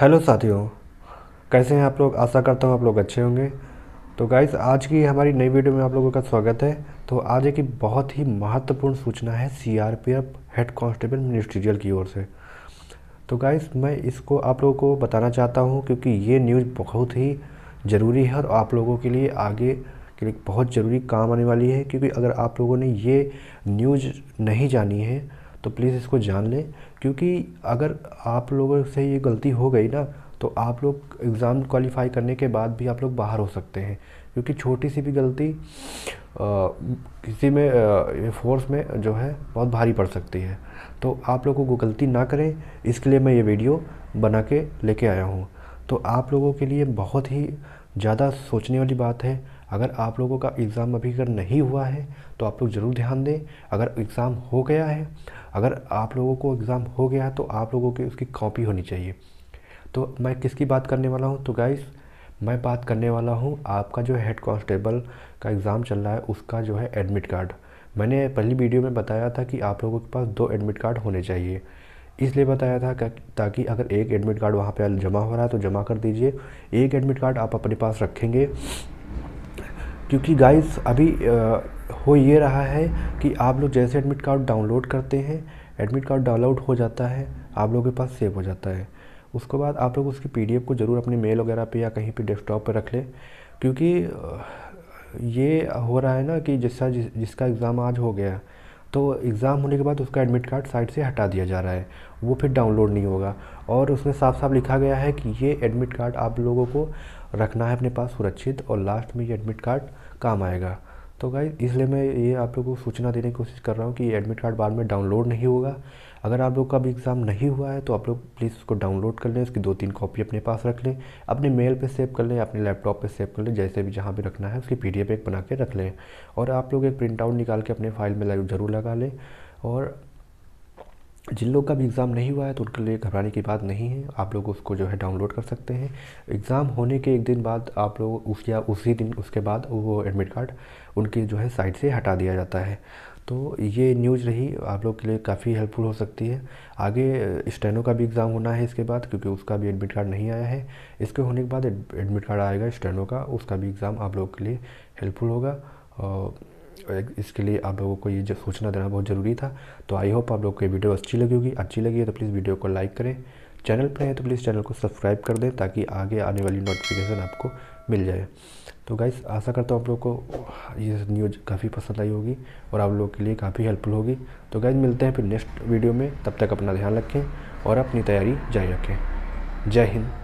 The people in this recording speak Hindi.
हेलो साथियों कैसे हैं आप लोग आशा करता हूँ आप लोग अच्छे होंगे तो गाइस आज की हमारी नई वीडियो में आप लोगों का स्वागत है तो आज एक बहुत ही महत्वपूर्ण सूचना है सीआरपीएफ हेड कांस्टेबल मिनिस्ट्रियल की ओर से तो गाइस मैं इसको आप लोगों को बताना चाहता हूँ क्योंकि ये न्यूज़ बहुत ही ज़रूरी है और आप लोगों के लिए आगे के लिए बहुत ज़रूरी काम आने वाली है क्योंकि अगर आप लोगों ने ये न्यूज़ नहीं जानी है तो प्लीज़ इसको जान लें क्योंकि अगर आप लोगों से ये गलती हो गई ना तो आप लोग एग्ज़ाम क्वालिफ़ाई करने के बाद भी आप लोग बाहर हो सकते हैं क्योंकि छोटी सी भी गलती आ, किसी में आ, फोर्स में जो है बहुत भारी पड़ सकती है तो आप लोगों को गलती ना करें इसके लिए मैं ये वीडियो बना के लेके आया हूँ तो आप लोगों के लिए बहुत ही ज़्यादा सोचने वाली बात है अगर आप लोगों का एग्ज़ाम अभी अगर नहीं हुआ है तो आप लोग ज़रूर ध्यान दें अगर एग्ज़ाम हो गया है अगर आप लोगों को एग्ज़ाम हो गया है तो आप लोगों की उसकी कॉपी होनी चाहिए तो मैं किसकी बात करने वाला हूँ तो गाइस मैं बात करने वाला हूँ आपका जो हेड कॉन्स्टेबल का एग्ज़ाम चल रहा है उसका जो है एडमिट कार्ड मैंने पहली वीडियो में बताया था कि आप लोगों के पास दो एडमिट कार्ड होने चाहिए इसलिए बताया था ताकि अगर एक एडमिट कार्ड वहाँ पर जमा हो रहा है तो जमा कर दीजिए एक एडमिट कार्ड आप अपने पास रखेंगे क्योंकि गाइस अभी आ, हो ये रहा है कि आप लोग जैसे एडमिट कार्ड डाउनलोड करते हैं एडमिट कार्ड डाउनलोड हो जाता है आप लोगों के पास सेव हो जाता है उसके बाद आप लोग उसकी पी को ज़रूर अपने मेल वगैरह पे या कहीं पे डेस्कटॉप पे रख लें क्योंकि ये हो रहा है ना कि जिसका जिस, जिसका एग्ज़ाम आज हो गया तो एग्ज़ाम होने के बाद उसका एडमिट कार्ड साइट से हटा दिया जा रहा है वो फिर डाउनलोड नहीं होगा और उसमें साफ साफ लिखा गया है कि ये एडमिट कार्ड आप लोगों को रखना है अपने पास सुरक्षित और लास्ट में ये एडमिट कार्ड काम आएगा तो गाइज इसलिए मैं ये आप लोगों को सूचना देने की कोशिश कर रहा हूँ कि एडमिट कार्ड बाद में डाउनलोड नहीं होगा अगर आप लोग का भी एग्ज़ाम नहीं हुआ है तो आप लोग प्लीज़ उसको डाउनलोड कर लें उसकी दो तीन कॉपी अपने पास रख लें अपने मेल पे सेव कर लें अपने लैपटॉप पे सेव कर लें जैसे भी जहाँ भी रखना है उसकी पी एक बना के रख लें और आप लोग एक प्रिंट आउट निकाल के अपने फाइल में ज़रूर लगा लें और जिन लोग का भी एग्ज़ाम नहीं हुआ है तो उनके लिए घबराने की बात नहीं है आप लोग उसको जो है डाउनलोड कर सकते हैं एग्ज़ाम होने के एक दिन बाद आप लोग उस या उसी दिन उसके बाद वो एडमिट कार्ड उनके जो है साइट से हटा दिया जाता है तो ये न्यूज़ रही आप लोग के लिए काफ़ी हेल्पफुल हो सकती है आगे स्टेनो का भी एग्ज़ाम होना है इसके बाद क्योंकि उसका भी एडमिट कार्ड नहीं आया है इसके होने के बाद एडमिट कार्ड आएगा स्टेनो का उसका भी एग्ज़ाम आप लोग के लिए हेल्पफुल होगा और इसके लिए आप लोगों को ये जो सूचना देना बहुत ज़रूरी था तो आई होप आप लोग को ये वीडियो अच्छी लगी होगी अच्छी लगी है तो प्लीज़ वीडियो को लाइक करें चैनल पर है तो प्लीज़ चैनल को सब्सक्राइब कर दें ताकि आगे आने वाली नोटिफिकेशन आपको मिल जाए तो गाइस आशा करता हूँ आप लोग को ये न्यूज़ काफ़ी पसंद आई होगी और आप लोगों के लिए काफ़ी हेल्पफुल होगी तो गाइस मिलते हैं फिर नेक्स्ट वीडियो में तब तक अपना ध्यान रखें और अपनी तैयारी जारी रखें जय हिंद